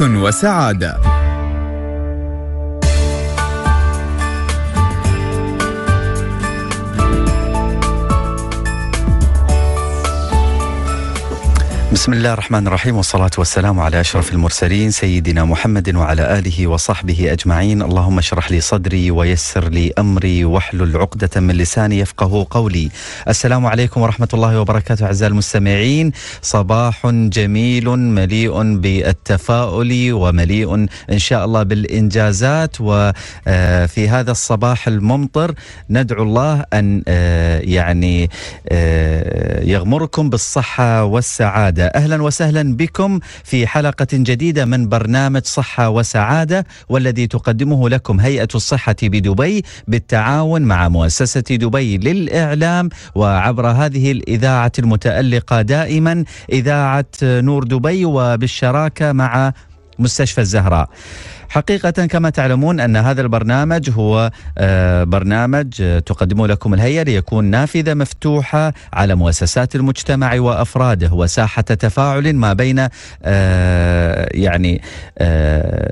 وسعادة بسم الله الرحمن الرحيم والصلاة والسلام على أشرف المرسلين سيدنا محمد وعلى آله وصحبه أجمعين اللهم اشرح لي صدري ويسر لي أمري واحلل عقدة من لساني يفقه قولي السلام عليكم ورحمة الله وبركاته أعزائي المستمعين صباح جميل مليء بالتفاؤل ومليء إن شاء الله بالإنجازات وفي آه، هذا الصباح الممطر ندعو الله أن آه، يعني آه، يغمركم بالصحة والسعادة اهلا وسهلا بكم في حلقه جديده من برنامج صحه وسعاده والذي تقدمه لكم هيئه الصحه بدبي بالتعاون مع مؤسسه دبي للاعلام وعبر هذه الاذاعه المتالقه دائما اذاعه نور دبي وبالشراكه مع مستشفى الزهراء حقيقة كما تعلمون أن هذا البرنامج هو آه، برنامج تقدمه لكم الهيئة ليكون نافذة مفتوحة على مؤسسات المجتمع وأفراده وساحة تفاعل ما بين آه، يعني آه،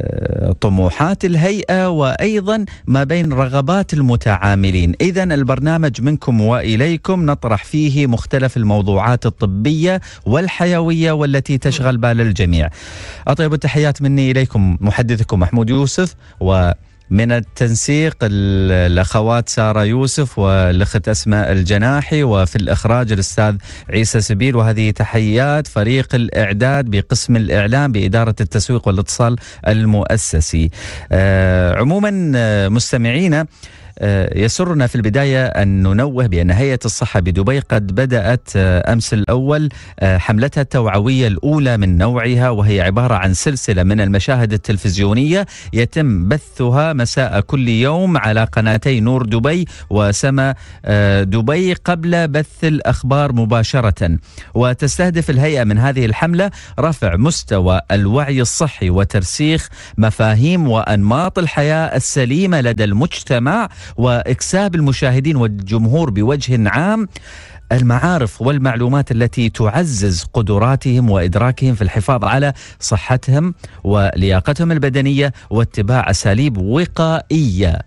طموحات الهيئة وأيضا ما بين رغبات المتعاملين إذا البرنامج منكم وإليكم نطرح فيه مختلف الموضوعات الطبية والحيوية والتي تشغل بال الجميع أطيب التحيات مني إليكم محدثكم محمود يوسف و من التنسيق الاخوات ساره يوسف والاخت اسماء الجناحي وفي الاخراج الاستاذ عيسى سبيل وهذه تحيات فريق الاعداد بقسم الاعلام باداره التسويق والاتصال المؤسسي. آه، عموما آه، مستمعينا آه، يسرنا في البداية أن ننوه بأن هيئة الصحة بدبي قد بدأت آه، أمس الأول آه، حملتها التوعوية الأولى من نوعها وهي عبارة عن سلسلة من المشاهد التلفزيونية يتم بثها مساء كل يوم على قناتي نور دبي وسما دبي قبل بث الأخبار مباشرة وتستهدف الهيئة من هذه الحملة رفع مستوى الوعي الصحي وترسيخ مفاهيم وأنماط الحياة السليمة لدى المجتمع واكساب المشاهدين والجمهور بوجه عام المعارف والمعلومات التي تعزز قدراتهم وادراكهم في الحفاظ على صحتهم ولياقتهم البدنيه واتباع اساليب وقائيه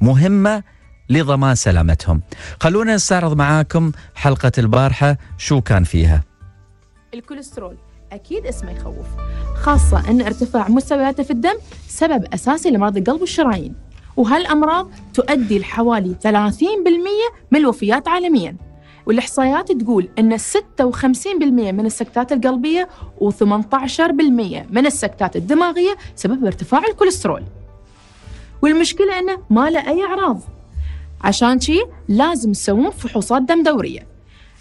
مهمه لضمان سلامتهم. خلونا نستعرض معاكم حلقه البارحه شو كان فيها. الكوليسترول اكيد اسمه يخوف، خاصه ان ارتفاع مستوياته في الدم سبب اساسي لمرض القلب والشرايين. وهالأمراض تؤدي لحوالي 30% من الوفيات عالمياً والإحصائيات تقول أن 56% من السكتات القلبية و18% من السكتات الدماغية سبب ارتفاع الكوليسترول والمشكلة أنه ما له أي أعراض عشان شي لازم تسوون فحوصات دم دورية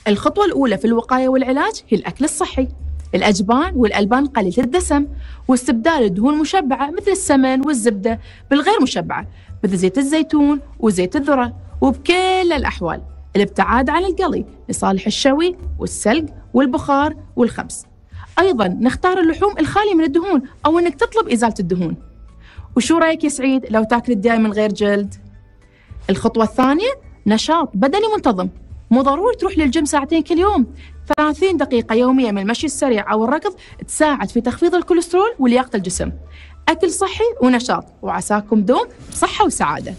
الخطوة الأولى في الوقاية والعلاج هي الأكل الصحي الأجبان والألبان قليلة الدسم واستبدال الدهون المشبعة مثل السمن والزبدة بالغير مشبعة مثل زيت الزيتون وزيت الذرة وبكل الأحوال الابتعاد عن القلي لصالح الشوي والسلق والبخار والخبز أيضا نختار اللحوم الخالية من الدهون أو أنك تطلب إزالة الدهون وشو رأيك يا سعيد لو تاكل الدياي من غير جلد؟ الخطوة الثانية نشاط بدني منتظم مو ضروري تروح للجيم ساعتين كل يوم 30 دقيقة يومية من المشي السريع أو الركض تساعد في تخفيض الكوليسترول ولياقة الجسم أكل صحي ونشاط وعساكم دوم صحة وسعادة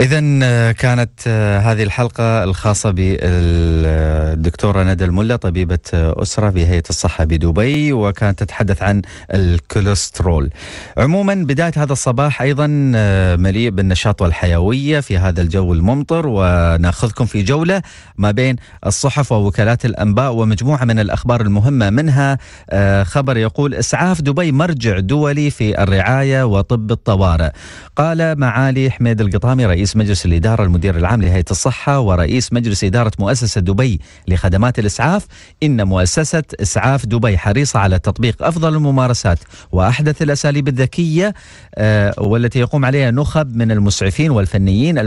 إذا آه، كانت آه، هذه الحلقة الخاصة بالدكتورة ندى الملا طبيبة آه، أسرة بهيئة الصحة بدبي وكانت تتحدث عن الكوليسترول. عموما بداية هذا الصباح أيضا مليء بالنشاط والحيوية في هذا الجو الممطر وناخذكم في جولة ما بين الصحف ووكالات الأنباء ومجموعة من الأخبار المهمة منها خبر يقول إسعاف دبي مرجع دولي في الرعاية وطب الطوارئ. قال معالي حميد القطامي رئيس رئيس مجلس الإدارة المدير العام لهيئة الصحة ورئيس مجلس إدارة مؤسسة دبي لخدمات الإسعاف إن مؤسسة إسعاف دبي حريصة على تطبيق أفضل الممارسات وأحدث الأساليب الذكية آه، والتي يقوم عليها نخب من المسعفين والفنيين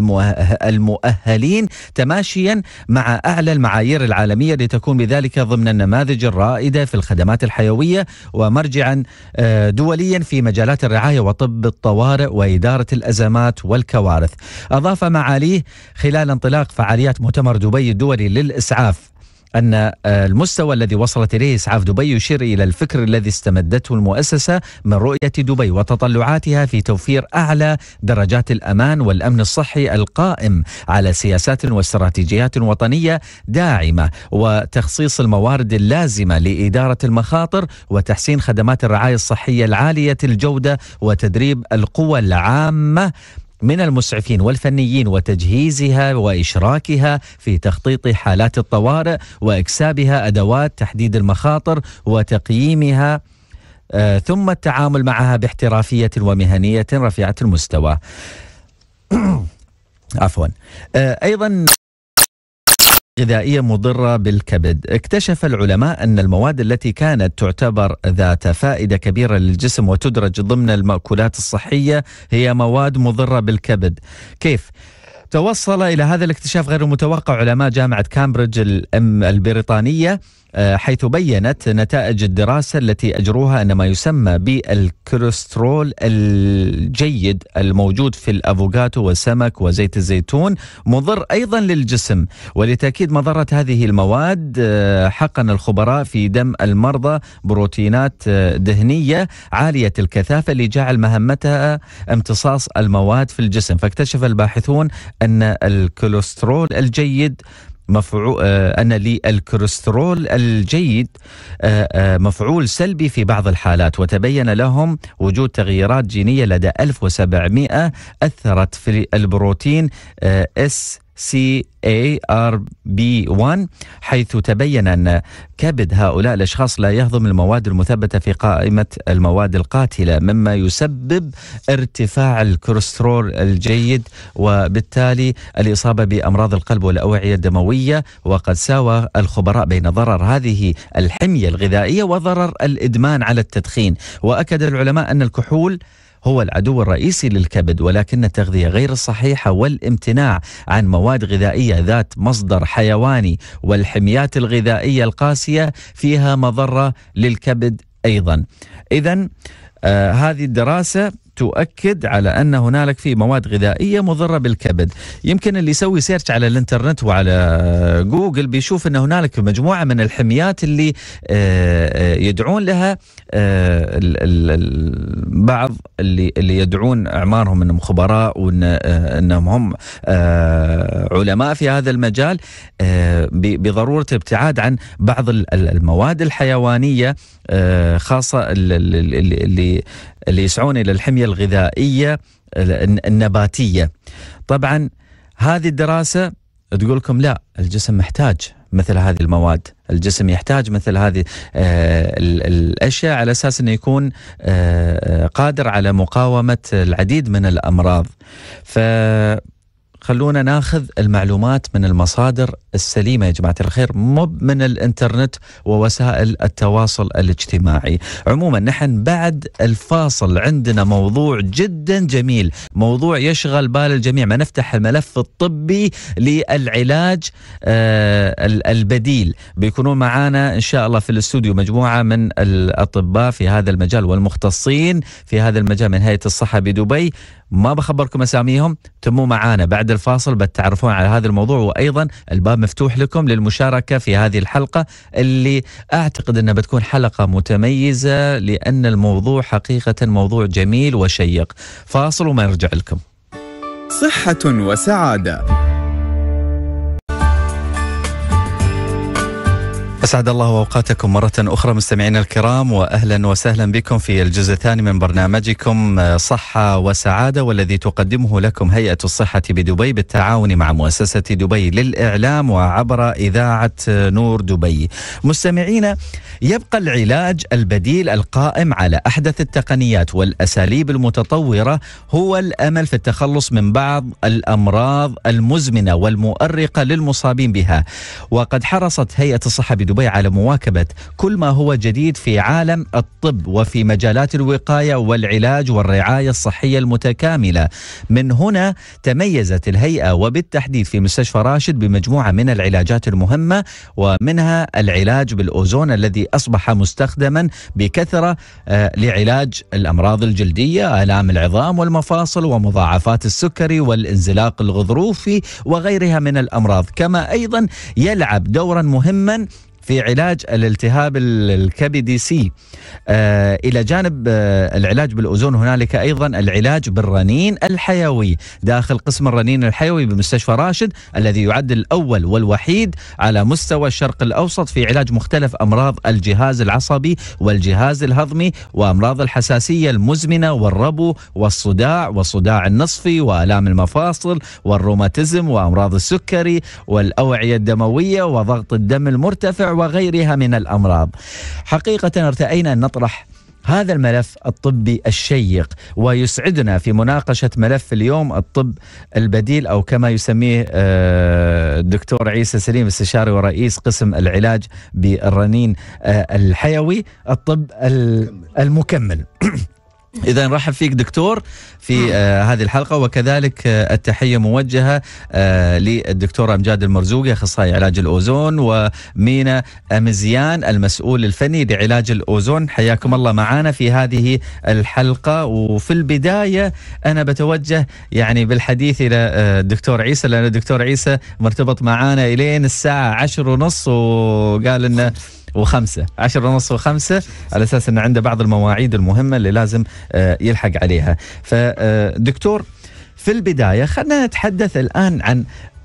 المؤهلين تماشيا مع أعلى المعايير العالمية لتكون بذلك ضمن النماذج الرائدة في الخدمات الحيوية ومرجعا آه، دوليا في مجالات الرعاية وطب الطوارئ وإدارة الأزمات والكوارث أضاف معاليه خلال انطلاق فعاليات مؤتمر دبي الدولي للإسعاف أن آه، المستوى الذي وصلت إليه إسعاف دبي يشير إلى الفكر الذي استمدته المؤسسة من رؤية دبي وتطلعاتها في توفير أعلى درجات الأمان والأمن الصحي القائم على سياسات واستراتيجيات وطنية داعمة وتخصيص الموارد اللازمة لإدارة المخاطر وتحسين خدمات الرعاية الصحية العالية الجودة وتدريب القوى العامة من المسعفين والفنيين وتجهيزها وإشراكها في تخطيط حالات الطوارئ وإكسابها أدوات تحديد المخاطر وتقييمها آه، ثم التعامل معها باحترافية ومهنية رفيعة المستوى عفوا آه، أيضا غذائية مضرة بالكبد اكتشف العلماء أن المواد التي كانت تعتبر ذات فائدة كبيرة للجسم وتدرج ضمن المأكولات الصحية هي مواد مضرة بالكبد كيف؟ توصل إلى هذا الاكتشاف غير المتوقع علماء جامعة كامبريدج البريطانية آه، حيث بينت نتائج الدراسة التي أجروها أن ما يسمى بالكوليسترول الجيد الموجود في الأفوكاتو والسمك وزيت الزيتون مضر أيضا للجسم ولتأكيد مضرة هذه المواد آه، حقن الخبراء في دم المرضى بروتينات آه، دهنية عالية الكثافة لجعل مهمتها امتصاص المواد في الجسم فاكتشف الباحثون أن الكوليسترول الجيد مفعول آه، أن للكوليسترول الجيد آه، آه، مفعول سلبي في بعض الحالات وتبين لهم وجود تغييرات جينية لدى 1700 أثرت في البروتين اس سي اي ار بي 1 حيث تبين ان كبد هؤلاء الاشخاص لا يهضم المواد المثبته في قائمه المواد القاتله مما يسبب ارتفاع الكوليسترول الجيد وبالتالي الاصابه بامراض القلب والاوعيه الدمويه وقد ساوى الخبراء بين ضرر هذه الحميه الغذائيه وضرر الادمان على التدخين واكد العلماء ان الكحول هو العدو الرئيسي للكبد ولكن التغذية غير الصحيحة والامتناع عن مواد غذائية ذات مصدر حيواني والحميات الغذائية القاسية فيها مضرة للكبد أيضا إذا آه هذه الدراسة تؤكد على ان هنالك في مواد غذائيه مضره بالكبد يمكن اللي يسوي سيرش على الانترنت وعلى جوجل بيشوف ان هنالك مجموعه من الحميات اللي آه، آه، يدعون لها آه، بعض اللي اللي يدعون اعمارهم انهم خبراء وان آه، انهم هم آه، علماء في هذا المجال بضروره الابتعاد عن بعض المواد الحيوانيه خاصه اللي اللي يسعون الى الحميه الغذائيه النباتيه. طبعا هذه الدراسه تقول لكم لا الجسم محتاج مثل هذه المواد الجسم يحتاج مثل هذه آه، الأشياء على أساس أنه يكون آه، آه، قادر على مقاومة العديد من الأمراض ف خلونا ناخذ المعلومات من المصادر السليمه يا جماعه الخير مو من الانترنت ووسائل التواصل الاجتماعي. عموما نحن بعد الفاصل عندنا موضوع جدا جميل، موضوع يشغل بال الجميع، ما نفتح الملف الطبي للعلاج آه البديل، بيكونون معانا ان شاء الله في الاستوديو مجموعه من الاطباء في هذا المجال والمختصين في هذا المجال من هيئه الصحه بدبي ما بخبركم اساميهم تموا معانا بعد الفاصل بتعرفون على هذا الموضوع وايضا الباب مفتوح لكم للمشاركه في هذه الحلقه اللي اعتقد انها بتكون حلقه متميزه لان الموضوع حقيقه موضوع جميل وشيق فاصل وما نرجع لكم صحه وسعاده أسعد الله أوقاتكم مرة أخرى مستمعينا الكرام وأهلا وسهلا بكم في الجزء الثاني من برنامجكم آه، صحة وسعادة والذي تقدمه لكم هيئة الصحة بدبي بالتعاون مع مؤسسة دبي للإعلام وعبر إذاعة آه، نور دبي مستمعينا يبقى العلاج البديل القائم على أحدث التقنيات والأساليب المتطورة هو الأمل في التخلص من بعض الأمراض المزمنة والمؤرقة للمصابين بها وقد حرصت هيئة الصحة بدبي دبي على مواكبة كل ما هو جديد في عالم الطب وفي مجالات الوقاية والعلاج والرعاية الصحية المتكاملة من هنا تميزت الهيئة وبالتحديد في مستشفى راشد بمجموعة من العلاجات المهمة ومنها العلاج بالأوزون الذي أصبح مستخدما بكثرة آه، لعلاج الأمراض الجلدية آلام العظام والمفاصل ومضاعفات السكري والانزلاق الغضروفي وغيرها من الأمراض كما أيضا يلعب دورا مهما في علاج الالتهاب الكبدي سي آه إلى جانب آه العلاج بالأوزون هنالك أيضا العلاج بالرنين الحيوي داخل قسم الرنين الحيوي بمستشفى راشد الذي يعد الأول والوحيد على مستوى الشرق الأوسط في علاج مختلف أمراض الجهاز العصبي والجهاز الهضمي وأمراض الحساسية المزمنة والربو والصداع والصداع النصفي وآلام المفاصل والروماتيزم وأمراض السكري والأوعية الدموية وضغط الدم المرتفع وغيرها من الامراض. حقيقه ارتأينا ان نطرح هذا الملف الطبي الشيق ويسعدنا في مناقشة ملف اليوم الطب البديل أو كما يسميه آه، الدكتور عيسى سليم استشاري ورئيس قسم العلاج بالرنين آه، الحيوي الطب المكمل إذا نرحب فيك دكتور في آه هذه الحلقة وكذلك آه التحية موجهة آه للدكتور أمجاد المرزوقي أخصائي علاج الأوزون ومينا امزيان المسؤول الفني لعلاج الأوزون حياكم الله معنا في هذه الحلقة وفي البداية أنا بتوجه يعني بالحديث إلى آه، الدكتور عيسى لأن الدكتور عيسى مرتبط معنا إلين الساعة عشر ونص وقال أنه وخمسة عشر ونص وخمسة على أساس أنه عنده بعض المواعيد المهمة اللي لازم آه، يلحق عليها فدكتور آه، في البداية خلنا نتحدث الآن عن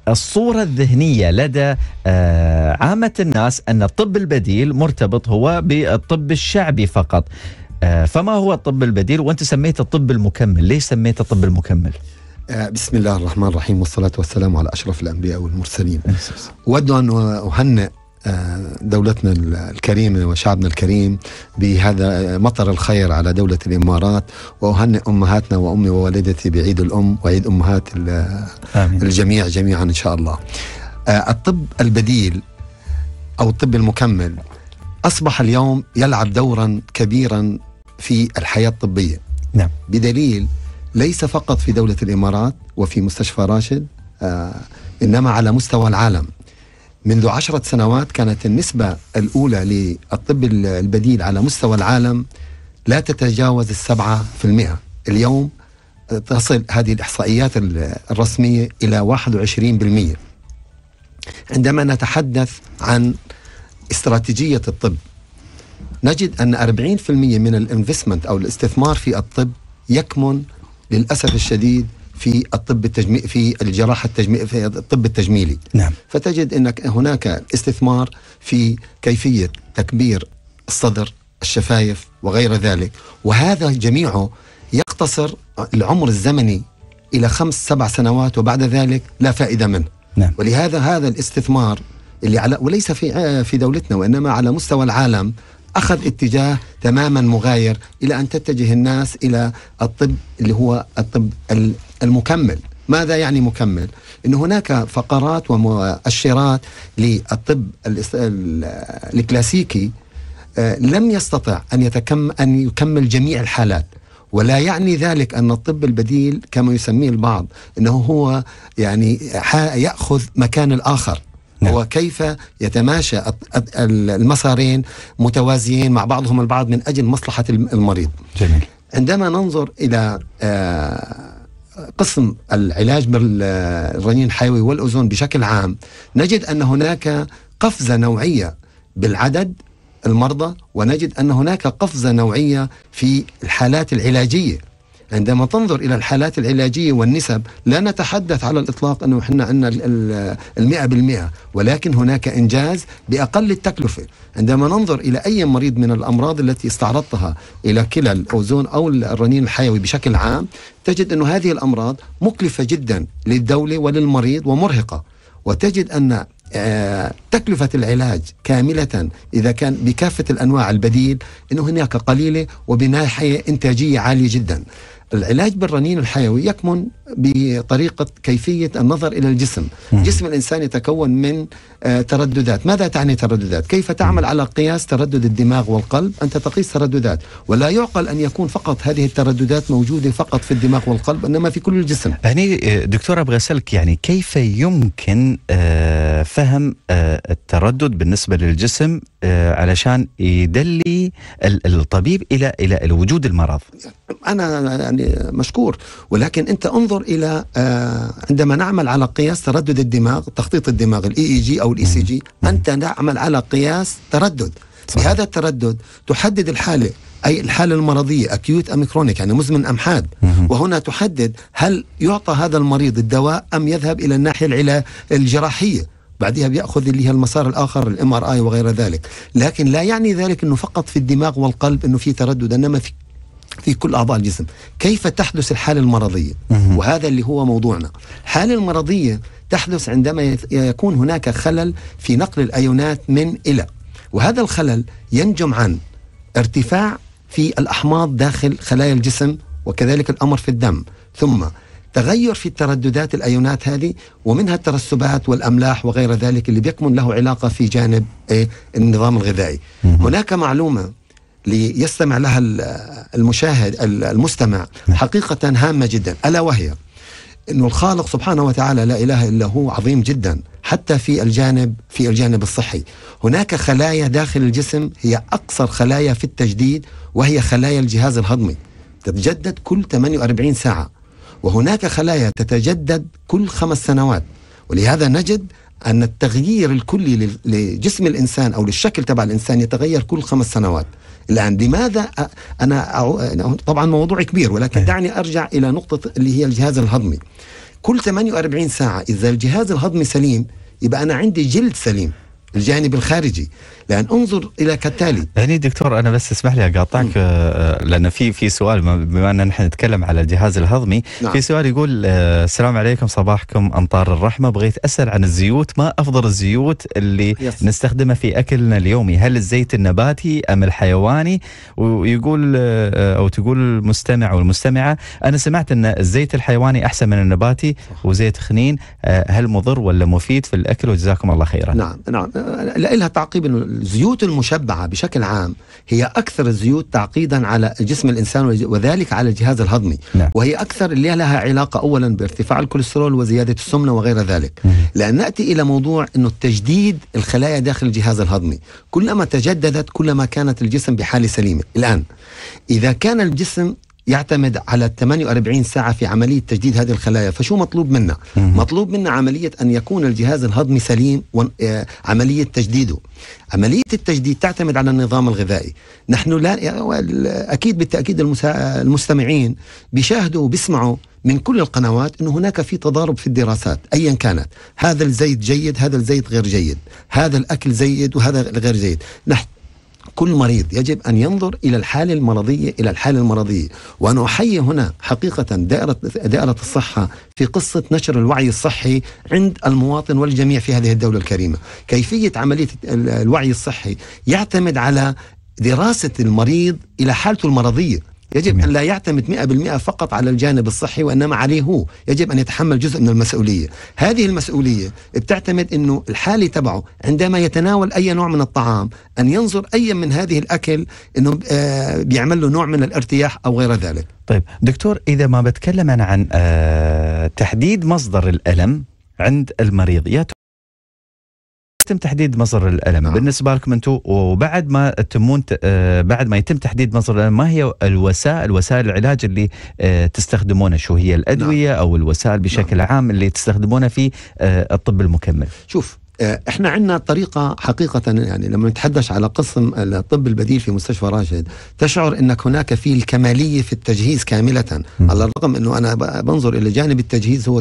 الصورة الذهنية لدى آه، عامة الناس أن الطب البديل مرتبط هو بالطب الشعبي فقط فما هو الطب البديل وأنت سميته الطب المكمل ليش سميته الطب المكمل؟ بسم الله الرحمن الرحيم والصلاة والسلام على أشرف الأنبياء والمرسلين أود أن أهنئ دولتنا الكريمة وشعبنا الكريم بهذا مطر الخير على دولة الإمارات وأهنئ أمهاتنا وأمي ووالدتي بعيد الأم وعيد أمهات الجميع جميعا إن شاء الله آه، الطب البديل أو الطب المكمل أصبح اليوم يلعب دورا كبيرا في الحياة الطبية نعم. بدليل ليس فقط في دولة الإمارات وفي مستشفى راشد آه، إنما على مستوى العالم منذ عشرة سنوات كانت النسبة الأولى للطب البديل على مستوى العالم لا تتجاوز السبعة في المئة اليوم تصل هذه الإحصائيات الرسمية إلى 21% عندما نتحدث عن استراتيجية الطب نجد أن 40% من الانفستمنت أو الاستثمار في الطب يكمن للأسف الشديد في الطب التجميل في الجراحه التجميل في الطب التجميلي نعم فتجد انك هناك استثمار في كيفيه تكبير الصدر الشفايف وغير ذلك وهذا جميعه يقتصر العمر الزمني الى خمس سبع سنوات وبعد ذلك لا فائده منه نعم. ولهذا هذا الاستثمار اللي على وليس في آه، في دولتنا وانما على مستوى العالم أخذ اتجاه تماما مغاير إلى أن تتجه الناس إلى الطب اللي هو الطب المكمل ماذا يعني مكمل؟ أن هناك فقرات ومؤشرات للطب الكلاسيكي آه، لم يستطع أن, يتكم أن يكمل جميع الحالات ولا يعني ذلك ان الطب البديل كما يسميه البعض انه هو يعني ياخذ مكان الاخر نعم. وكيف يتماشى المسارين متوازيين مع بعضهم البعض من أجل مصلحة المريض جميل. عندما ننظر إلى آه، قسم العلاج بالرنين الحيوي والاوزون بشكل عام نجد أن هناك قفزة نوعية بالعدد المرضى ونجد أن هناك قفزة نوعية في الحالات العلاجية عندما تنظر إلى الحالات العلاجية والنسب لا نتحدث على الإطلاق أنه إحنا عندنا المئة بالمئة ولكن هناك إنجاز بأقل التكلفة عندما ننظر إلى أي مريض من الأمراض التي استعرضتها إلى كلى الأوزون أو الرنين الحيوي بشكل عام تجد انه هذه الأمراض مكلفة جدا للدولة وللمريض ومرهقة وتجد أن آه، تكلفة العلاج كاملة إذا كان بكافة الأنواع البديل أنه هناك قليلة وبناحية إنتاجية عالية جدا العلاج بالرنين الحيوي يكمن بطريقة كيفية النظر إلى الجسم مم. جسم الإنسان يتكون من آه، ترددات ماذا تعني ترددات؟ كيف تعمل على قياس تردد الدماغ والقلب؟ أنت تقيس ترددات ولا يعقل أن يكون فقط هذه الترددات موجودة فقط في الدماغ والقلب إنما في كل الجسم هني آه، دكتور أبغى أسألك يعني كيف يمكن آه فهم آه، التردد بالنسبه للجسم آه، علشان يدلي الطبيب الى الى وجود المرض. انا يعني مشكور ولكن انت انظر الى آه، عندما نعمل على قياس تردد الدماغ تخطيط الدماغ الاي اي e جي e او الاي سي جي انت نعمل على قياس تردد صحيح. بهذا التردد تحدد الحاله اي الحاله المرضيه اكيوت ام كرونيك يعني مزمن ام حاد وهنا تحدد هل يعطى هذا المريض الدواء ام يذهب الى الناحيه الجراحيه بعدها بيأخذ اللي هي المسار الآخر الام ار اي وغير ذلك لكن لا يعني ذلك أنه فقط في الدماغ والقلب أنه في تردد إنما في في كل أعضاء الجسم كيف تحدث الحالة المرضية وهذا اللي هو موضوعنا الحالة المرضية تحدث عندما يكون هناك خلل في نقل الأيونات من إلى وهذا الخلل ينجم عن ارتفاع في الأحماض داخل خلايا الجسم وكذلك الأمر في الدم ثم تغير في الترددات الايونات هذه ومنها الترسبات والاملاح وغير ذلك اللي بيكمن له علاقه في جانب إيه، النظام الغذائي. هناك معلومه ليستمع لها المشاهد المستمع نعم. حقيقه هامه جدا الا وهي انه الخالق سبحانه وتعالى لا اله الا هو عظيم جدا حتى في الجانب في الجانب الصحي هناك خلايا داخل الجسم هي اقصر خلايا في التجديد وهي خلايا الجهاز الهضمي تتجدد كل 48 ساعه وهناك خلايا تتجدد كل خمس سنوات ولهذا نجد أن التغيير الكلي لجسم الإنسان أو للشكل تبع الإنسان يتغير كل خمس سنوات الآن لماذا أنا طبعا موضوع كبير ولكن إيه. دعني أرجع إلى نقطة اللي هي الجهاز الهضمي كل 48 ساعة إذا الجهاز الهضمي سليم يبقى أنا عندي جلد سليم الجانب الخارجي لان انظر الى كالتالي يعني دكتور انا بس اسمح لي اقاطعك آه، لان في في سؤال بما ان نحن نتكلم على الجهاز الهضمي نعم. في سؤال يقول آه، السلام عليكم صباحكم امطار الرحمه بغيت اسال عن الزيوت ما افضل الزيوت اللي يس. نستخدمها في اكلنا اليومي هل الزيت النباتي ام الحيواني ويقول آه، او تقول المستمع والمستمعه انا سمعت ان الزيت الحيواني احسن من النباتي وزيت خنين هل مضر ولا مفيد في الاكل وجزاكم الله خيرا نعم نعم لها تعقيب انه الزيوت المشبعه بشكل عام هي اكثر الزيوت تعقيدا على جسم الانسان وذلك على الجهاز الهضمي نعم. وهي اكثر اللي لها علاقه اولا بارتفاع الكوليسترول وزياده السمنه وغير ذلك مم. لان ناتي الى موضوع انه التجديد الخلايا داخل الجهاز الهضمي كلما تجددت كلما كانت الجسم بحاله سليمه الان اذا كان الجسم يعتمد على 48 ساعة في عملية تجديد هذه الخلايا فشو مطلوب منا؟ مطلوب منا عملية أن يكون الجهاز الهضمي سليم وعملية آه، تجديده عملية التجديد تعتمد على النظام الغذائي نحن لا أكيد بالتأكيد المستمعين بيشاهدوا وبيسمعوا من كل القنوات انه هناك في تضارب في الدراسات ايا كانت هذا الزيت جيد هذا الزيت غير جيد هذا الاكل جيد وهذا غير جيد نحن كل مريض يجب أن ينظر إلى الحالة المرضية إلى الحالة المرضية وأنا أحيي هنا حقيقة دائرة, دائرة الصحة في قصة نشر الوعي الصحي عند المواطن والجميع في هذه الدولة الكريمة كيفية عملية الوعي الصحي يعتمد على دراسة المريض إلى حالته المرضية يجب جميل. نعم. أن لا يعتمد 100% فقط على الجانب الصحي وإنما عليه هو يجب أن يتحمل جزء من المسؤولية هذه المسؤولية بتعتمد أنه الحالي تبعه عندما يتناول أي نوع من الطعام أن ينظر أي من هذه الأكل أنه آه، بيعمل له نوع من الارتياح أو غير ذلك طيب دكتور إذا ما بتكلم أنا عن آه، تحديد مصدر الألم عند المريض يا يتم تحديد مصدر الالم آه. بالنسبه لكم انتم وبعد ما تمون آه، بعد ما يتم تحديد مصدر الالم ما هي الوسائل وسائل العلاج اللي آه، تستخدمونها شو هي الادويه نعم. او الوسائل بشكل نعم. عام اللي تستخدمونها في آه، الطب المكمل شوف آه، احنا عندنا طريقه حقيقه يعني لما نتحدث على قسم الطب البديل في مستشفى راشد تشعر انك هناك في الكماليه في التجهيز كامله م. على الرغم انه انا بنظر الى جانب التجهيز هو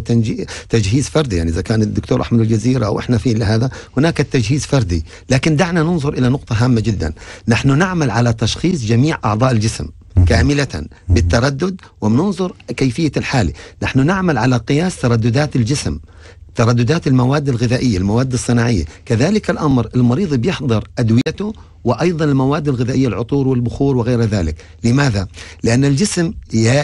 تجهيز فردي يعني اذا كان الدكتور احمد الجزيره او احنا في هذا هناك التجهيز فردي لكن دعنا ننظر الى نقطه هامه جدا نحن نعمل على تشخيص جميع اعضاء الجسم كاملة بالتردد ومننظر كيفية الحالة نحن نعمل على قياس ترددات الجسم ترددات المواد الغذائية المواد الصناعية كذلك الأمر المريض بيحضر أدويته وأيضا المواد الغذائية العطور والبخور وغير ذلك لماذا؟ لأن الجسم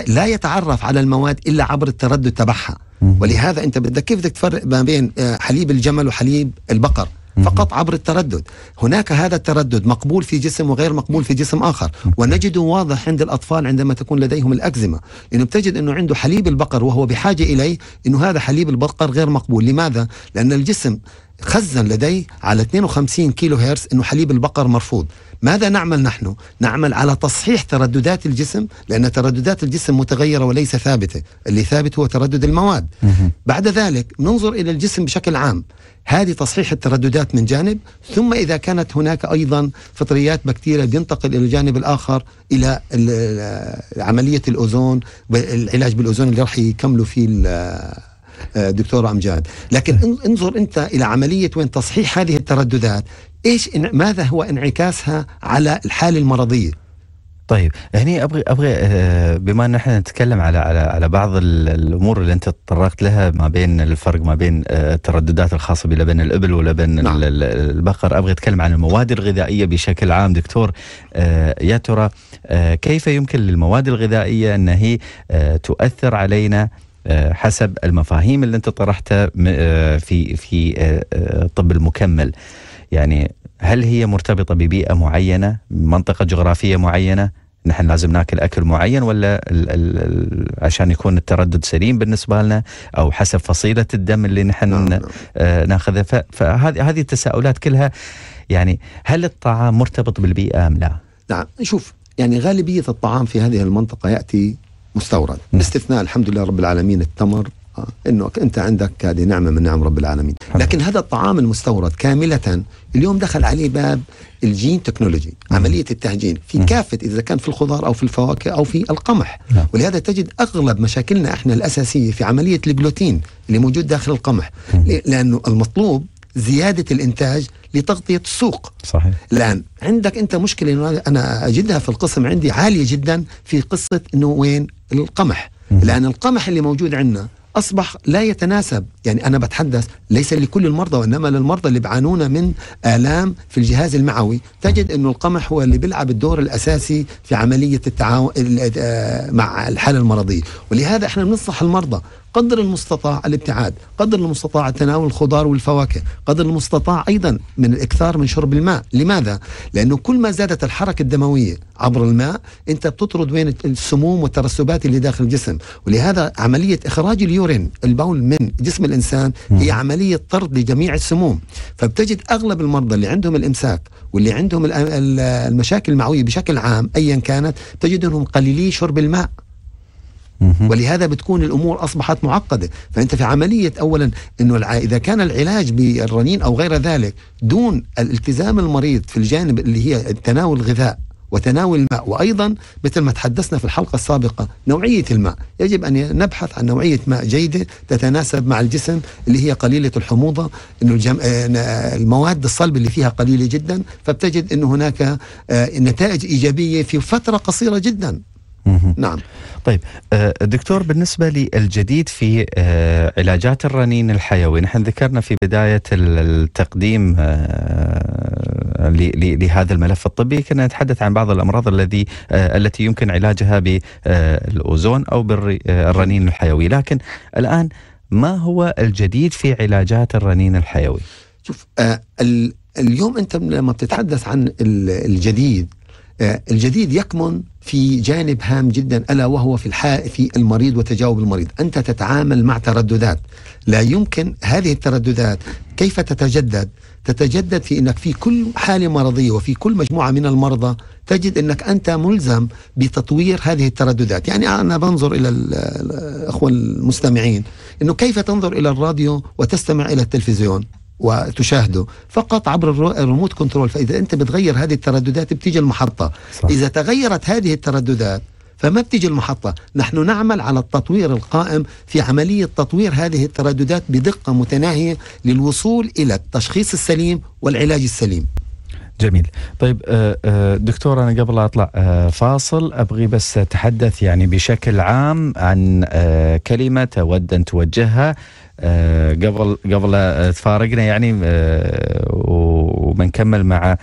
لا يتعرف على المواد إلا عبر التردد تبعها ولهذا أنت بدك كيف بدك تفرق ما بين آه، حليب الجمل وحليب البقر فقط عبر التردد هناك هذا التردد مقبول في جسم وغير مقبول في جسم آخر ونجده واضح عند الأطفال عندما تكون لديهم الأكزيما إنه بتجد أنه عنده حليب البقر وهو بحاجة إليه أنه هذا حليب البقر غير مقبول لماذا؟ لأن الجسم خزن لدي على 52 كيلو هرتز انه حليب البقر مرفوض ماذا نعمل نحن؟ نعمل على تصحيح ترددات الجسم لأن ترددات الجسم متغيرة وليس ثابتة اللي ثابت هو تردد المواد بعد ذلك ننظر إلى الجسم بشكل عام هذه تصحيح الترددات من جانب ثم إذا كانت هناك أيضا فطريات بكتيريا بينتقل إلى الجانب الآخر إلى عملية الأوزون العلاج بالأوزون اللي راح يكملوا فيه آه، دكتور امجاد لكن انظر انت الى عمليه وين تصحيح هذه الترددات ايش ماذا هو انعكاسها على الحاله المرضيه طيب هني ابغي ابغي آه، بما ان احنا نتكلم على على على بعض الامور اللي انت تطرقت لها ما بين الفرق ما بين آه، الترددات الخاصه بلبن الابل ولبن نعم. البقر ابغي اتكلم عن المواد الغذائيه بشكل عام دكتور يا ترى كيف يمكن للمواد الغذائيه ان هي تؤثر علينا آه، حسب المفاهيم اللي انت طرحتها آه، في في الطب آه، المكمل يعني هل هي مرتبطه ببيئه معينه منطقه جغرافيه معينه نحن لازم ناكل اكل معين ولا الـ الـ عشان يكون التردد سليم بالنسبه لنا او حسب فصيله الدم اللي نحن نعم. نعم. ناخذها فهذه هذه التساؤلات كلها يعني هل الطعام مرتبط بالبيئه ام لا؟ نعم شوف يعني غالبيه الطعام في هذه المنطقه ياتي مستورد نعم. باستثناء الحمد لله رب العالمين التمر آه، انه انت عندك هذه نعمه من نعم رب العالمين نعم. لكن هذا الطعام المستورد كامله اليوم دخل عليه باب الجين تكنولوجي نعم. عمليه التهجين في كافه اذا كان في الخضار او في الفواكه او في القمح ولهذا تجد اغلب مشاكلنا احنا الاساسيه في عمليه الجلوتين اللي موجود داخل القمح لانه المطلوب زيادة الإنتاج لتغطية السوق صحيح الآن عندك أنت مشكلة أنا أجدها في القسم عندي عالية جدا في قصة أنه وين القمح لأن القمح اللي موجود عندنا أصبح لا يتناسب يعني أنا بتحدث ليس لكل المرضى وإنما للمرضى اللي بعانون من آلام في الجهاز المعوي تجد أنه القمح هو اللي بيلعب الدور الأساسي في عملية التعاون آه، مع الحالة المرضية ولهذا إحنا بننصح المرضى قدر المستطاع الابتعاد قدر المستطاع تناول الخضار والفواكه قدر المستطاع أيضا من الإكثار من شرب الماء لماذا؟ لأنه كل ما زادت الحركة الدموية عبر الماء أنت بتطرد وين السموم والترسبات اللي داخل الجسم ولهذا عملية إخراج اليورين البول من جسم الإنسان هي عملية طرد لجميع السموم فبتجد أغلب المرضى اللي عندهم الإمساك واللي عندهم المشاكل المعوية بشكل عام أيا كانت تجد أنهم قليلي شرب الماء ولهذا بتكون الامور اصبحت معقده فانت في عمليه اولا انه الع... اذا كان العلاج بالرنين او غير ذلك دون الالتزام المريض في الجانب اللي هي تناول الغذاء وتناول الماء وايضا مثل ما تحدثنا في الحلقه السابقه نوعيه الماء يجب ان نبحث عن نوعيه ماء جيده تتناسب مع الجسم اللي هي قليله الحموضه انه الجم... آه، المواد الصلبه اللي فيها قليله جدا فبتجد انه هناك آه، نتائج ايجابيه في فتره قصيره جدا نعم طيب آه، دكتور بالنسبة للجديد في آه، علاجات الرنين الحيوي نحن ذكرنا في بداية التقديم آه، لهذا الملف الطبي كنا نتحدث عن بعض الأمراض الذي التي يمكن علاجها بالأوزون أو بالرنين الحيوي لكن الآن ما هو الجديد في علاجات الرنين الحيوي؟ شوف اليوم أنت لما بتتحدث عن الجديد الجديد يكمن في جانب هام جدا الا وهو في في المريض وتجاوب المريض، انت تتعامل مع ترددات، لا يمكن هذه الترددات كيف تتجدد؟ تتجدد في انك في كل حاله مرضيه وفي كل مجموعه من المرضى تجد انك انت ملزم بتطوير هذه الترددات، يعني انا بنظر الى الاخوه المستمعين انه كيف تنظر الى الراديو وتستمع الى التلفزيون؟ وتشاهده فقط عبر الريموت كنترول فاذا انت بتغير هذه الترددات بتيجي المحطه صح. اذا تغيرت هذه الترددات فما بتيجي المحطة نحن نعمل على التطوير القائم في عملية تطوير هذه الترددات بدقة متناهية للوصول إلى التشخيص السليم والعلاج السليم جميل طيب آه، آه، دكتور أنا قبل أطلع آه، فاصل أبغي بس أتحدث يعني بشكل عام عن كلمة تود أن توجهها قبل قبل تفارقنا يعني وبنكمل مع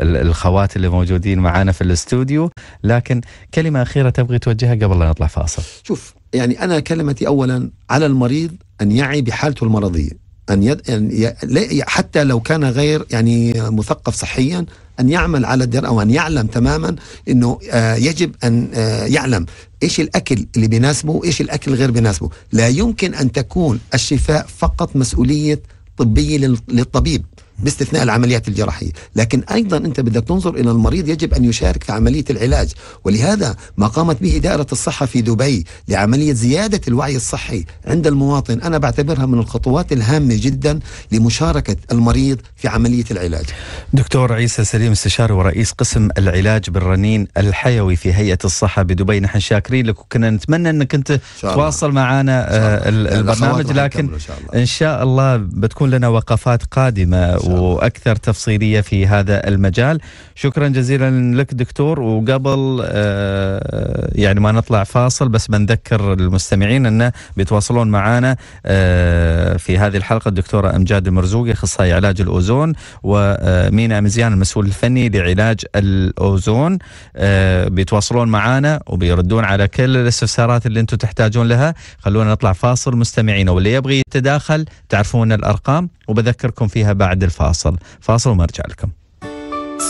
الخوات اللي موجودين معنا في الاستوديو لكن كلمة أخيرة تبغي توجهها قبل لا نطلع فاصل شوف يعني أنا كلمتي أولا على المريض أن يعي بحالته المرضية أن يد... يعني حتى لو كان غير يعني مثقف صحيا أن يعمل على الدر أو أن يعلم تماما أنه آه، يجب أن آه، يعلم إيش الأكل اللي بيناسبه وإيش الأكل غير بيناسبه لا يمكن أن تكون الشفاء فقط مسؤولية طبية للطبيب باستثناء العمليات الجراحية لكن أيضا أنت بدك تنظر إلى المريض يجب أن يشارك في عملية العلاج ولهذا ما قامت به دائرة الصحة في دبي لعملية زيادة الوعي الصحي عند المواطن أنا بعتبرها من الخطوات الهامة جدا لمشاركة المريض في عملية العلاج دكتور عيسى سليم استشاري ورئيس قسم العلاج بالرنين الحيوي في هيئة الصحة بدبي نحن شاكرين لك وكنا نتمنى أنك أنت تواصل معنا آه، البرنامج لكن إن شاء الله بتكون لنا وقفات قادمة واكثر تفصيليه في هذا المجال شكرا جزيلا لك دكتور وقبل آه، يعني ما نطلع فاصل بس بنذكر المستمعين انه بيتواصلون معنا آه، في هذه الحلقه الدكتوره امجاد المرزوقي اخصائي علاج الاوزون ومينا مزيان المسؤول الفني لعلاج الاوزون آه، بيتواصلون معنا وبيردون على كل الاستفسارات اللي انتم تحتاجون لها خلونا نطلع فاصل مستمعين واللي يبغي يتداخل تعرفون الارقام وبذكركم فيها بعد الفاصل فاصل ومرجع لكم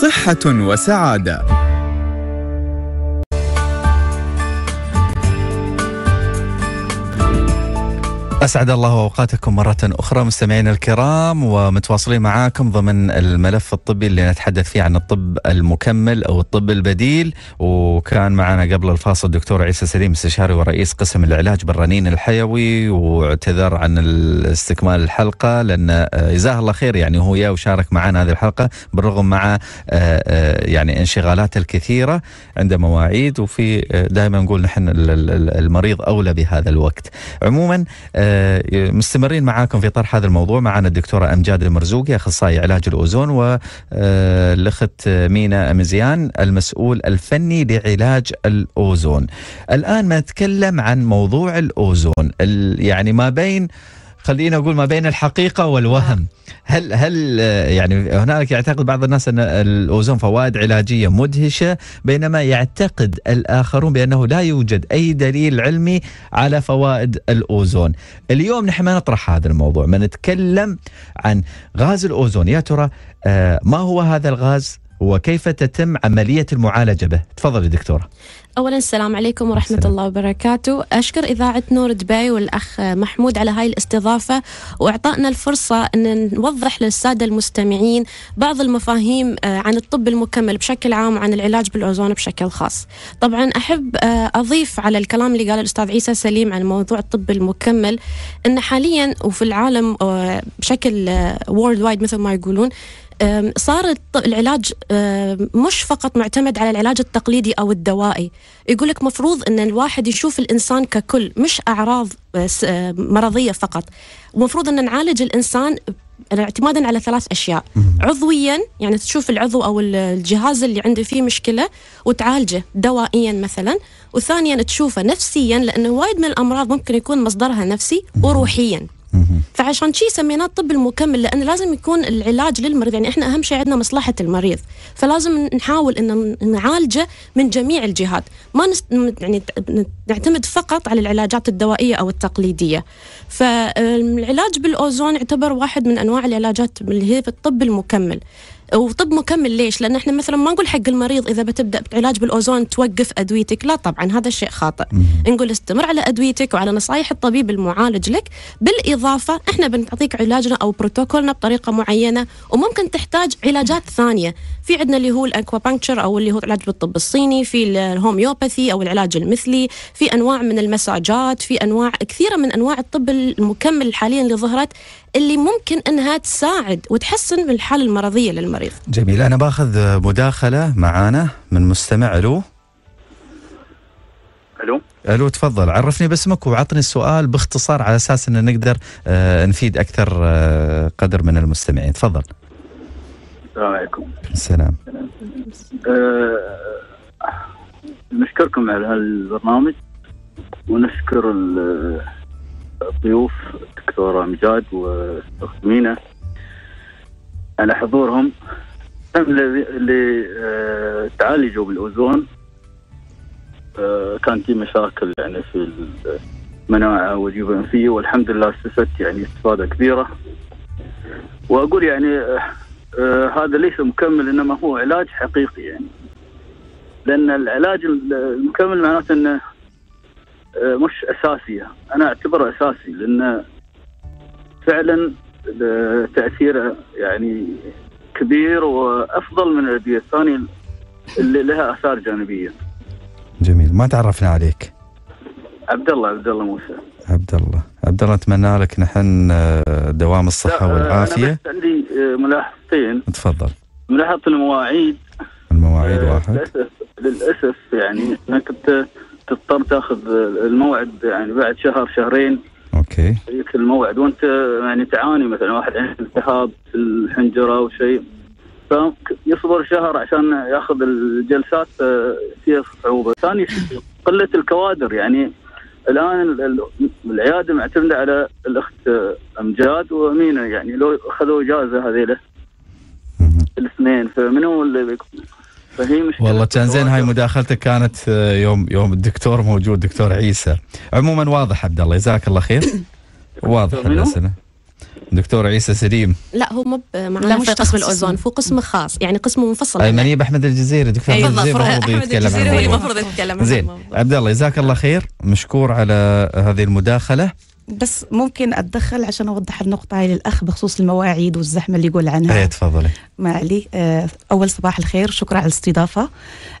صحة وسعادة أسعد الله أوقاتكم مرة أخرى مستمعينا الكرام ومتواصلين معاكم ضمن الملف الطبي اللي نتحدث فيه عن الطب المكمل أو الطب البديل وكان معنا قبل الفاصل الدكتور عيسى سليم استشاري ورئيس قسم العلاج بالرنين الحيوي واعتذر عن استكمال الحلقة لأن آه، جزاه الله خير يعني هو يا وشارك معنا هذه الحلقة بالرغم مع آه، آه، يعني انشغالاته الكثيرة عنده مواعيد وفي دائما نقول نحن المريض أولى بهذا الوقت عموما آه، مستمرين معاكم في طرح هذا الموضوع معنا الدكتورة أمجاد المرزوقي أخصائي علاج الأوزون والأخت آه، مينا مزيان المسؤول الفني لعلاج الأوزون الآن ما نتكلم عن موضوع الأوزون يعني ما بين خلينا اقول ما بين الحقيقه والوهم هل هل آه، يعني هنالك يعتقد بعض الناس ان الاوزون فوائد علاجيه مدهشه بينما يعتقد الاخرون بانه لا يوجد اي دليل علمي على فوائد الاوزون اليوم نحن ما نطرح هذا الموضوع ما نتكلم عن غاز الاوزون يا ترى آه، ما هو هذا الغاز وكيف تتم عملية المعالجة به تفضلي دكتورة اولا السلام عليكم ورحمه السلام. الله وبركاته اشكر اذاعه نور دبي والاخ محمود على هاي الاستضافه واعطائنا الفرصه ان نوضح للساده المستمعين بعض المفاهيم آه، عن الطب المكمل بشكل عام وعن العلاج بالاوزون بشكل خاص طبعا احب آه، اضيف على الكلام اللي قال الاستاذ عيسى سليم عن موضوع الطب المكمل ان حاليا وفي العالم آه، بشكل وورلد وايد مثل ما يقولون صار العلاج مش فقط معتمد على العلاج التقليدي او الدوائي يقول لك مفروض ان الواحد يشوف الانسان ككل مش اعراض مرضيه فقط ومفروض ان نعالج الانسان اعتمادا على ثلاث اشياء عضويا يعني تشوف العضو او الجهاز اللي عنده فيه مشكله وتعالجه دوائيا مثلا وثانيا تشوفه نفسيا لانه وايد من الامراض ممكن يكون مصدرها نفسي وروحيا فعشان شي سميناه الطب المكمل لان لازم يكون العلاج للمريض يعني احنا اهم شيء عندنا مصلحه المريض فلازم نحاول ان نعالجه من جميع الجهات ما نست... يعني نعتمد فقط على العلاجات الدوائيه او التقليديه فالعلاج بالاوزون يعتبر واحد من انواع العلاجات اللي هي في الطب المكمل وطب مكمل ليش؟ لان احنا مثلا ما نقول حق المريض اذا بتبدا بعلاج بالاوزون توقف ادويتك، لا طبعا هذا الشيء خاطئ. نقول استمر على ادويتك وعلى نصائح الطبيب المعالج لك، بالاضافه احنا بنعطيك علاجنا او بروتوكولنا بطريقه معينه وممكن تحتاج علاجات ثانيه، في عندنا اللي هو الاكوابانكتشر او اللي هو العلاج بالطب الصيني، في الهوميوباثي او العلاج المثلي، في انواع من المساجات، في انواع كثيره من انواع الطب المكمل حاليا اللي ظهرت اللي ممكن انها تساعد وتحسن من الحاله المرضيه للمريض. جميل انا باخذ مداخله معانا من مستمع الو الو الو تفضل عرفني باسمك وعطني السؤال باختصار على اساس ان نقدر آه، نفيد اكثر آه، قدر من المستمعين تفضل السلام عليكم السلام آه، نشكركم على هالبرنامج ونشكر ضيوف الدكتورة أمجاد مينا على حضورهم اللي آه، تعالجوا بالأوزون آه، كان في مشاكل يعني في المناعة والجيوب الأنفية والحمد لله استفدت يعني استفادة كبيرة وأقول يعني آه، هذا ليس مكمل إنما هو علاج حقيقي يعني لأن العلاج المكمل معناته أنه آه، مش اساسيه انا اعتبره اساسي لان فعلا تاثيره يعني كبير وافضل من الادويه الثانيه اللي لها اثار جانبيه. جميل ما تعرفنا عليك. عبد الله عبد الله موسى. عبد الله عبد الله اتمنى لك نحن آه، دوام الصحه آه، والعافيه. أنا بس عندي ملاحظتين. تفضل. ملاحظه المواعيد المواعيد واحد للاسف للاسف يعني انا كنت تضطر تاخذ الموعد يعني بعد شهر شهرين اوكي يجيك الموعد وانت يعني تعاني مثلا واحد عنده التهاب في الحنجره او شيء فيصبر شهر عشان ياخذ الجلسات فيها صعوبه، ثاني شيء قله الكوادر يعني الان العياده معتمده على الاخت امجاد وامينه يعني لو اخذوا اجازه هذيله الاثنين فمن هو اللي بيكون فهي والله كان زين هاي مداخلتك كانت آه، يوم يوم الدكتور موجود دكتور عيسى عموما واضح عبد الله جزاك الله خير واضح الاسئله دكتور عيسى سليم لا هو مو معنا مش قسم الاوزون فوق قسم خاص يعني قسمه منفصل منيب من أيوة، احمد الجزيري دكتور احمد الجزيري هو اللي المفروض يتكلم عن زين عبد الله جزاك الله خير مشكور على هذه المداخله بس ممكن اتدخل عشان اوضح النقطه هاي للاخ بخصوص المواعيد والزحمه اللي يقول عنها ايه تفضلي ما آه، اول صباح الخير شكرا على الاستضافه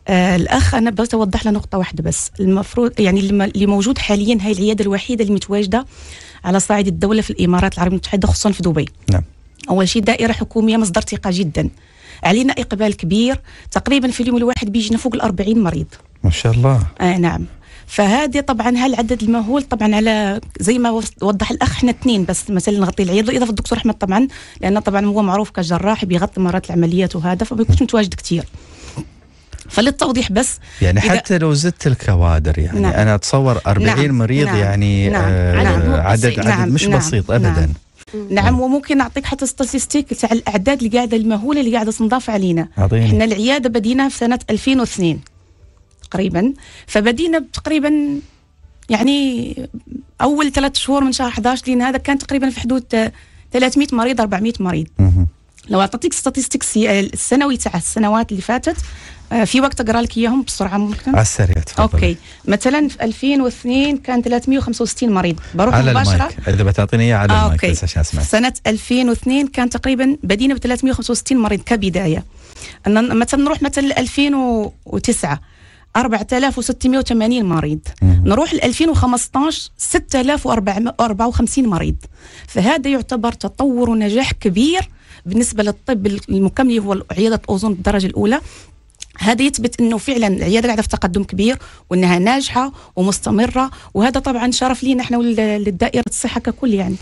آه، الاخ انا بس اوضح له نقطه واحده بس المفروض يعني اللي موجود حاليا هاي العياده الوحيده اللي متواجده على صعيد الدوله في الامارات العربيه المتحده خصوصا في دبي نعم اول شيء دائره حكوميه مصدر ثقه جدا علينا اقبال كبير تقريبا في اليوم الواحد بيجينا فوق ال 40 مريض ما شاء الله آه نعم فهذه طبعا هالعدد المهول طبعا على زي ما وضح الاخ احنا اثنين بس مثلا نغطي العياده بالاضافه الدكتور احمد طبعا لانه طبعا هو معروف كجراح بيغطي مرات العمليات وهذا فما يكونش متواجد كثير فللتوضيح بس يعني حتى لو زدت الكوادر يعني نعم. انا اتصور 40 نعم. مريض نعم. يعني نعم. آه نعم. عدد عدد نعم. مش نعم. بسيط نعم. ابدا نعم. نعم وممكن نعطيك حتى ستاتستيك تاع الاعداد اللي قاعده المهوله اللي قاعده تنضاف علينا عظيم. احنا العياده بديناها في سنه 2002 تقريبا فبدينا تقريبا يعني اول ثلاث شهور من شهر 11 لين هذا كان تقريبا في حدود 300 مريض 400 مريض لو اعطيتك ستاتستكس السنوي تاع السنوات اللي فاتت آه، في وقت اقرا لك اياهم بسرعه ممكن على السريع تفضل اوكي مثلا في 2002 كان 365 مريض بروح على مباشره المايك. اذا بتعطيني اياه على آه المايك بس عشان اسمع سنه 2002 كان تقريبا بدينا ب 365 مريض كبدايه مثلا نروح مثلا 2009 4680 مريض مم. نروح ل 2015 6454 مريض فهذا يعتبر تطور ونجاح كبير بالنسبه للطب المكمل هو عياده اوزون بالدرجه الاولى هذا يثبت انه فعلا العياده قاعده في تقدم كبير وانها ناجحه ومستمره وهذا طبعا شرف لينا احنا ولدائره الصحه ككل يعني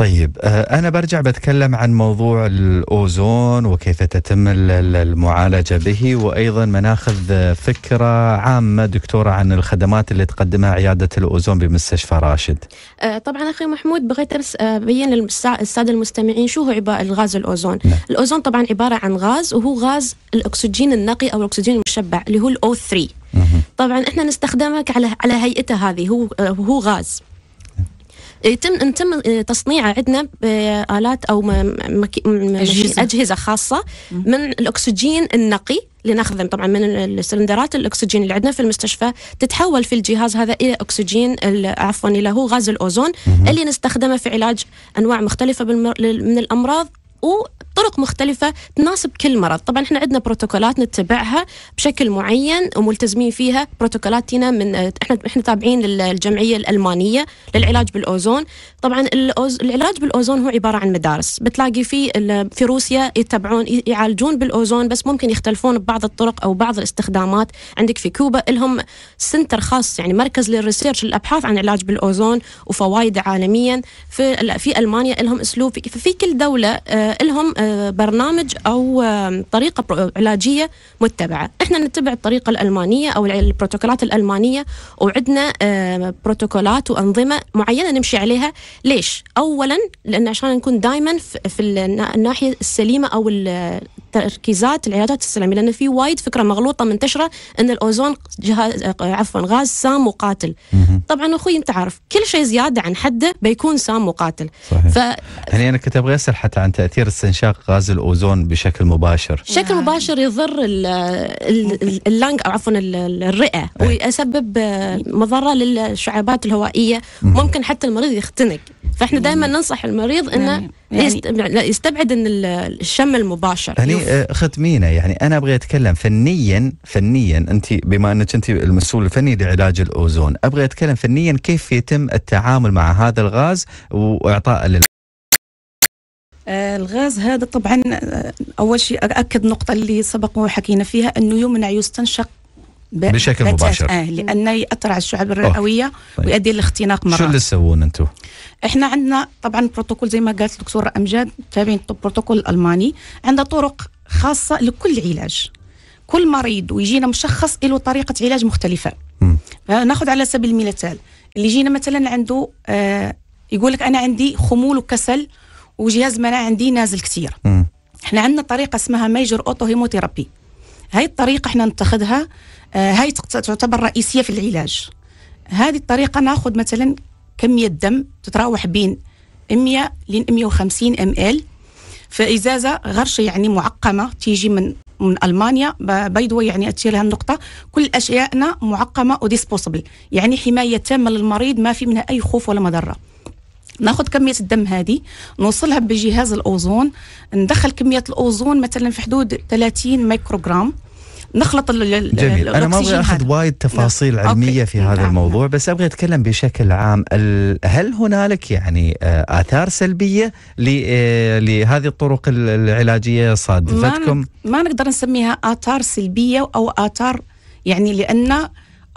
طيب آه، أنا برجع بتكلم عن موضوع الأوزون وكيف تتم المعالجة به وأيضا مناخذ فكرة عامة دكتورة عن الخدمات اللي تقدمها عيادة الأوزون بمستشفى راشد آه، طبعا أخي محمود بغيت أبين آه، للسادة المستمعين شو هو عبارة الغاز الأوزون نعم. الأوزون طبعا عبارة عن غاز وهو غاز الأكسجين النقي أو الأكسجين المشبع اللي هو الأو 3 طبعا احنا نستخدمه على على هيئته هذه هو هو غاز يتم إيه، تم إيه، تصنيعه عندنا إيه، الات او أجهزة. اجهزه خاصه من الاكسجين النقي اللي ناخذه طبعا من السلندرات الاكسجين اللي عندنا في المستشفى تتحول في الجهاز هذا الى اكسجين عفوا الى هو غاز الاوزون اللي نستخدمه في علاج انواع مختلفه من الامراض طرق مختلفه تناسب كل مرض طبعا احنا عندنا بروتوكولات نتبعها بشكل معين وملتزمين فيها بروتوكولاتنا من احنا احنا تابعين للجمعيه الالمانيه للعلاج بالاوزون طبعا العلاج بالاوزون هو عباره عن مدارس بتلاقي في في روسيا يتبعون يعالجون بالاوزون بس ممكن يختلفون ببعض الطرق او بعض الاستخدامات عندك في كوبا لهم سنتر خاص يعني مركز للريسيرش للابحاث عن علاج بالاوزون وفوائده عالميا في في المانيا لهم اسلوب في كل دوله آه، لهم آه، برنامج او طريقه علاجيه متبعه احنا نتبع الطريقه الالمانيه او البروتوكولات الالمانيه وعندنا بروتوكولات وانظمه معينه نمشي عليها ليش اولا لان عشان نكون دائما في الناحيه السليمه او تركيزات العيادات السلامية لأن في وايد فكرة مغلوطة منتشرة أن الأوزون جهاز آه، عفوا غاز سام وقاتل طبعا أخوي أنت عارف كل شيء زيادة عن حده بيكون سام وقاتل صحيح. ف... يعني أنا كنت أبغى أسأل حتى عن تأثير استنشاق غاز الأوزون بشكل مباشر بشكل مباشر يضر اللنج أو عفوا الرئة إيه. ويسبب آه، مضرة للشعبات الهوائية ممكن حتى المريض يختنق فاحنا يعني دائما ننصح المريض انه يعني, يعني يستبعد ان الشم المباشر هني يعني، آه، ختمينا يعني انا ابغى اتكلم فنيا فنيا انت بما انك انت المسؤول الفني لعلاج الاوزون ابغى اتكلم فنيا كيف يتم التعامل مع هذا الغاز واعطائه آه، لل الغاز هذا طبعا آه، اول شيء اكد نقطه اللي سبق وحكينا فيها انه يمنع يستنشق بشكل مباشر آه لانه ياثر على الشعب الرئويه طيب. ويؤدي للاختناق مره شو اللي تسوون انتم؟ احنا عندنا طبعا بروتوكول زي ما قالت الدكتور امجاد تابعين البروتوكول الالماني عندنا طرق خاصه لكل علاج كل مريض ويجينا مشخص له طريقه علاج مختلفه ناخذ على سبيل المثال اللي يجينا مثلا عنده آه يقول لك انا عندي خمول وكسل وجهاز المناعه عندي نازل كثير احنا عندنا طريقه اسمها ميجر اوتو هيموثيرابي هاي الطريقه احنا نتخذها آه، هاي تعتبر رئيسيه في العلاج هذه الطريقه ناخذ مثلا كميه دم تتراوح بين 100 ل 150 ام ال في ازازه غرشه يعني معقمه تيجي من من المانيا بيضوي يعني اثير لها النقطه كل اشيائنا معقمه وديسبوسبل يعني حمايه تامه للمريض ما في منها اي خوف ولا مضره ناخذ كميه الدم هذه نوصلها بجهاز الاوزون ندخل كميه الاوزون مثلا في حدود 30 ميكروغرام نخلط جميل انا ما ابغى اخذ وايد نعم. تفاصيل نعم. علميه أوكي. في هذا نعم. الموضوع بس ابغى اتكلم بشكل عام هل هنالك يعني آه، اثار سلبيه آه، لهذه الطرق العلاجيه صادفتكم؟ ما نقدر نسميها اثار سلبيه او اثار يعني لان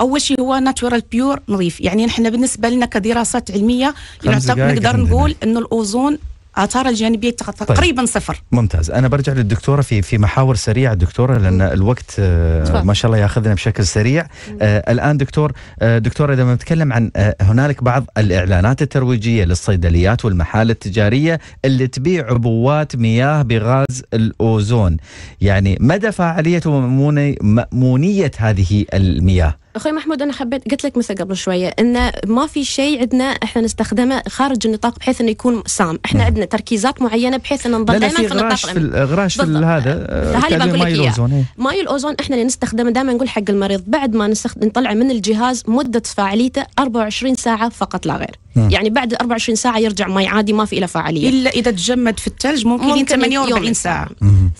اول شيء هو ناتشورال بيور نظيف يعني نحن بالنسبه لنا كدراسات علميه نقدر نقول انه الاوزون الاثار الجانبيه طيب. تقريبا طيب. صفر ممتاز انا برجع للدكتوره في في محاور سريعه دكتوره لان الوقت آه، ما شاء الله ياخذنا بشكل سريع آه الان دكتور آه دكتوره اذا بنتكلم عن آه هنالك بعض الاعلانات الترويجيه للصيدليات والمحال التجاريه اللي تبيع عبوات مياه بغاز الاوزون يعني مدى فعاليه ومأمونيه هذه المياه اخوي محمود انا حبيت قلت لك مثل قبل شويه انه ما في شيء عندنا احنا نستخدمه خارج النطاق بحيث انه يكون سام، احنا نعم. عندنا تركيزات معينه بحيث انه نظل دائما في النطاق في الغراش في هذا هذه بقول لك ماي إيه. الاوزون احنا اللي نستخدمه دائما نقول حق المريض بعد ما نستخدم نطلعه من الجهاز مده فاعليته 24 ساعه فقط لا غير. نعم. يعني بعد 24 ساعه يرجع ماي عادي ما في له فعاليه الا اذا تجمد في الثلج ممكن, ممكن 48 ساعه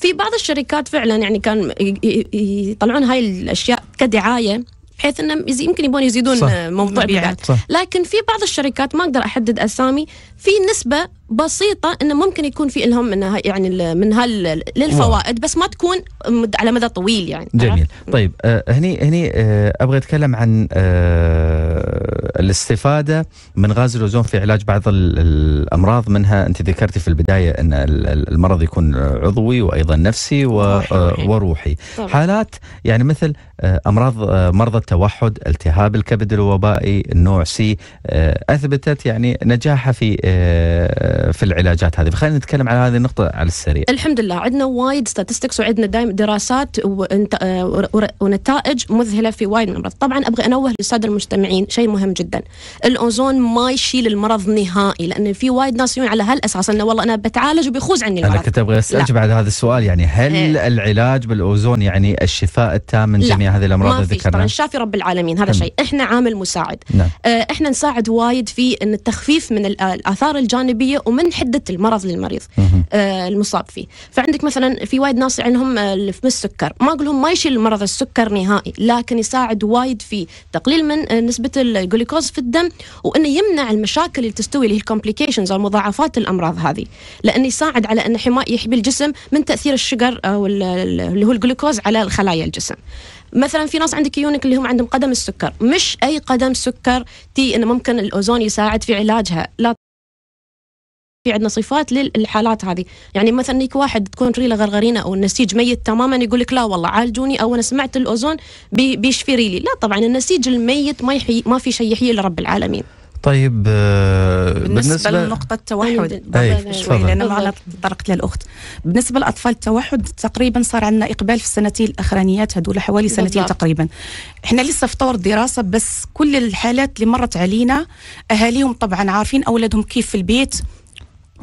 في بعض الشركات فعلا يعني كان يطلعون هاي الاشياء كدعايه بحيث انه يمكن يبون يزيدون موضوع لكن في بعض الشركات ما اقدر احدد اسامي في نسبه بسيطه انه ممكن يكون في لهم منها يعني من هال للفوائد بس ما تكون على مدى طويل يعني جميل طيب آه هني هني آه ابغى اتكلم عن آه الاستفاده من غاز الاوزون في علاج بعض الامراض منها انت ذكرتي في البدايه ان المرض يكون عضوي وايضا نفسي آه، وروحي طبعا. حالات يعني مثل آه، امراض آه، مرضى التوحد التهاب الكبد الوبائي النوع سي اثبتت يعني نجاحها في في العلاجات هذه فخلينا نتكلم على هذه النقطه على السريع الحمد لله عندنا وايد ستاتستكس وعندنا دائما دراسات آه، ونتائج مذهله في وايد من الامراض طبعا ابغى انوه للساده المجتمعين شيء مهم جدا الاوزون ما يشيل المرض نهائي لان في وايد ناس يجون على هالاساس انه والله انا بتعالج وبيخوز عني المرض انا كنت ابغى اسالك بعد هذا السؤال يعني هل هي. إيه. العلاج بالاوزون يعني الشفاء التام من جميع هذه الامراض اللي ذكرناها طبعا شافي رب العالمين هذا شيء احنا عامل مساعد نعم. آه، احنا نساعد وايد في ان التخفيف من آه، الاثار الجانبيه ومن حده المرض للمريض آه المصاب فيه فعندك مثلا في وايد ناس عندهم آه، في السكر ما اقول لهم ما يشيل مرض السكر نهائي لكن يساعد وايد في تقليل من آه، نسبه الجلوكوز في الدم وانه يمنع المشاكل اللي تستوي اللي هي الكومبليكيشنز او مضاعفات الامراض هذه لانه يساعد على انه حمايه يحمي الجسم من تاثير الشجر او اللي هو الجلوكوز على الخلايا الجسم مثلا في ناس عندك يونك اللي هم عندهم قدم السكر مش اي قدم سكر تي انه ممكن الاوزون يساعد في علاجها لا في عندنا صفات للحالات هذه يعني مثلا يك واحد تكون ريله غرغرينه او النسيج ميت تماما يقول لك لا والله عالجوني او انا سمعت الاوزون بيشفي ريلي لا طبعا النسيج الميت ما يحي ما في شيء يحيي لرب العالمين طيب آه، بالنسبه, لنقطه التوحد طيب، طيب، طيب. شوي لان ما طرقت للاخت بالنسبه لاطفال التوحد تقريبا صار عندنا اقبال في السنتين الاخرانيات هذول حوالي سنتين بالضبط. تقريبا احنا لسه في طور دراسه بس كل الحالات اللي مرت علينا اهاليهم طبعا عارفين اولادهم كيف في البيت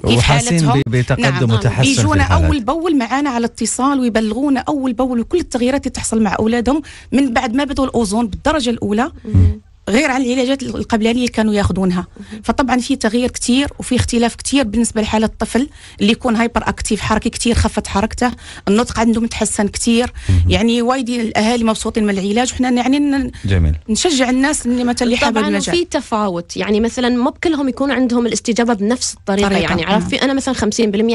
وحاسين بتقدم وتحسن نعم،, نعم. وتحسن بيجونا اول باول معانا على اتصال ويبلغونا اول باول وكل التغييرات اللي تحصل مع اولادهم من بعد ما بدوا الاوزون بالدرجه الاولى مم. غير عن العلاجات القبلانيه اللي كانوا ياخذونها فطبعا في تغيير كثير وفي اختلاف كثير بالنسبه لحاله الطفل اللي يكون هايبر اكتيف حركي كثير خفت حركته النطق عندهم تحسن كثير يعني وايد الاهالي مبسوطين من العلاج وحنا يعني جميل. نشجع الناس اللي مثلا اللي حابه المجال في تفاوت يعني مثلا مو بكلهم يكون عندهم الاستجابه بنفس الطريقه طريقة. يعني عرفت نعم. في انا مثلا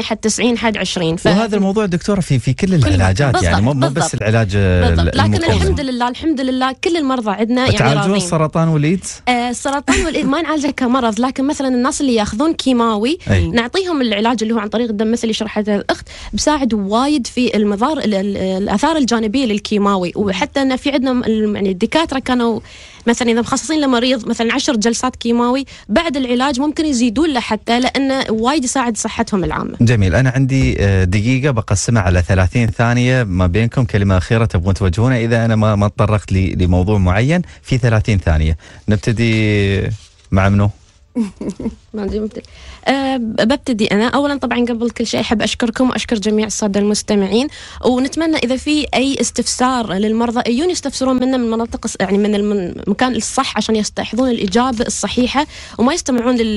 50% حد 90 حد 20 ف... وهذا الموضوع دكتوره في في كل العلاجات يعني، بالضبط. يعني مو بس العلاج بالضبط. لكن الحمد لله الحمد لله كل المرضى عندنا يعني راضين السرطان السرطان والايدز؟ آه السرطان والايدز ما نعالجه كمرض لكن مثلا الناس اللي ياخذون كيماوي أي. نعطيهم العلاج اللي هو عن طريق الدم مثل اللي شرحته الاخت بساعد وايد في المضار الاثار الجانبيه للكيماوي وحتى انه في عندنا يعني الدكاتره كانوا مثلا اذا مخصصين لمريض مثلا عشر جلسات كيماوي بعد العلاج ممكن يزيدون له حتى لانه وايد يساعد صحتهم العامه. جميل انا عندي آه، دقيقه بقسمها على 30 ثانيه ما بينكم كلمه اخيره تبغون توجهونها اذا انا ما ما تطرقت لموضوع معين في 30 ثانيه. نبتدي مع منو؟ ما عندي مبدل أه ببتدي انا اولا طبعا قبل كل شيء احب اشكركم واشكر جميع الساده المستمعين ونتمنى اذا في اي استفسار للمرضى يجون يستفسرون منا من مناطق يعني من المكان الصح عشان يستحضرون الاجابه الصحيحه وما يستمعون لل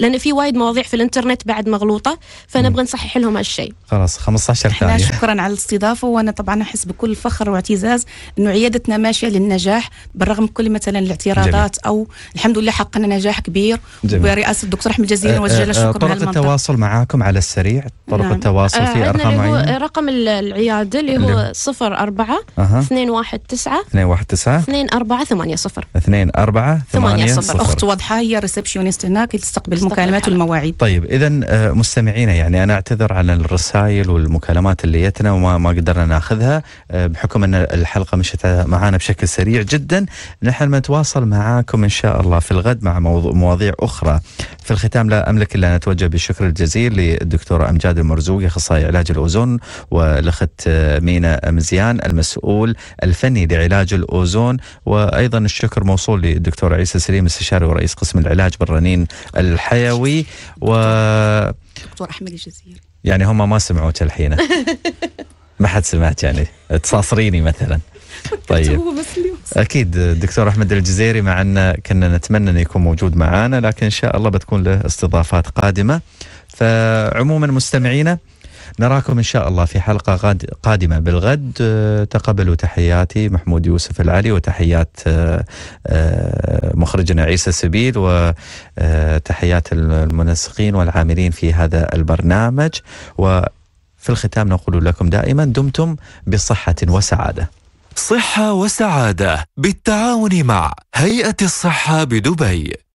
لان في وايد مواضيع في الانترنت بعد مغلوطه فنبغى نصحح لهم هالشيء خلاص 15 ثانيه شكرا على الاستضافه وانا طبعا احس بكل فخر واعتزاز انه عيادتنا ماشيه للنجاح بالرغم كل مثلا الاعتراضات جميل. او الحمد لله حققنا نجاح كبير جميل. برئاسه دكتور احمد جزيلا آه، آه، وجزيلا آه، الشكر طرق التواصل معاكم على السريع طرق نعم. التواصل في ارقام معينه رقم العياده اللي هو 04 219 219 2480 2480 اخت واضحه هي ريسبشنست هناك تستقبل المكالمات والمواعيد طيب اذا مستمعينا يعني انا اعتذر عن الرسائل والمكالمات اللي جتنا وما ما قدرنا ناخذها بحكم ان الحلقه مشت معانا بشكل سريع جدا نحن نتواصل معاكم ان شاء الله في الغد مع مواضيع اخرى في الختام لا أملك إلا أن أتوجه بالشكر الجزيل للدكتور أمجاد المرزوقي أخصائي علاج الأوزون والأخت آه، مينا مزيان المسؤول الفني لعلاج الأوزون وأيضا الشكر موصول للدكتور عيسى سليم استشاري ورئيس قسم العلاج بالرنين الحيوي و دكتور أحمد الجزيري يعني هم ما سمعوا تلحينه ما حد سمعت يعني تصاصريني مثلا طيب اكيد الدكتور احمد الجزيري مع ان كنا نتمنى انه يكون موجود معانا لكن ان شاء الله بتكون له استضافات قادمه فعموما مستمعينا نراكم ان شاء الله في حلقه قادمه بالغد آه، تقبلوا تحياتي محمود يوسف العلي وتحيات آه، آه، مخرجنا عيسى سبيل وتحيات المنسقين والعاملين في هذا البرنامج و في الختام نقول لكم دائما دمتم بصحة وسعادة صحة وسعادة بالتعاون مع هيئة الصحة بدبي